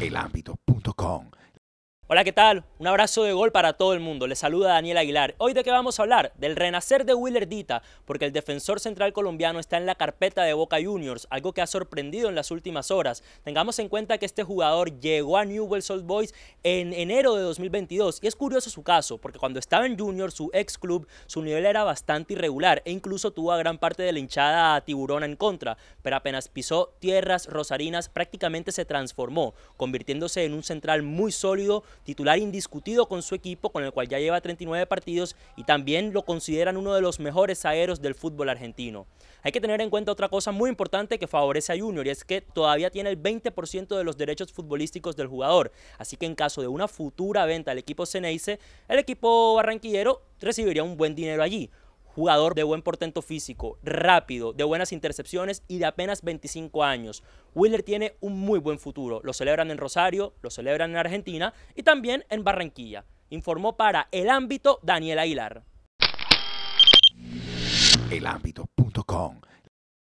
elambito.com. Hola, ¿qué tal? Un abrazo de gol para todo el mundo. Les saluda Daniel Aguilar. Hoy de qué vamos a hablar? Del renacer de Willer Dita, porque el defensor central colombiano está en la carpeta de Boca Juniors, algo que ha sorprendido en las últimas horas. Tengamos en cuenta que este jugador llegó a Newell's Old Boys en enero de 2022 y es curioso su caso, porque cuando estaba en Junior, su ex club, su nivel era bastante irregular e incluso tuvo a gran parte de la hinchada tiburona en contra, pero apenas pisó tierras rosarinas prácticamente se transformó, convirtiéndose en un central muy sólido titular indiscutido con su equipo, con el cual ya lleva 39 partidos y también lo consideran uno de los mejores zagueros del fútbol argentino. Hay que tener en cuenta otra cosa muy importante que favorece a Junior y es que todavía tiene el 20% de los derechos futbolísticos del jugador, así que en caso de una futura venta al equipo Ceneice, el equipo barranquillero recibiría un buen dinero allí jugador de buen portento físico, rápido, de buenas intercepciones y de apenas 25 años. Wheeler tiene un muy buen futuro. Lo celebran en Rosario, lo celebran en Argentina y también en Barranquilla. Informó para El Ámbito Daniel Aguilar.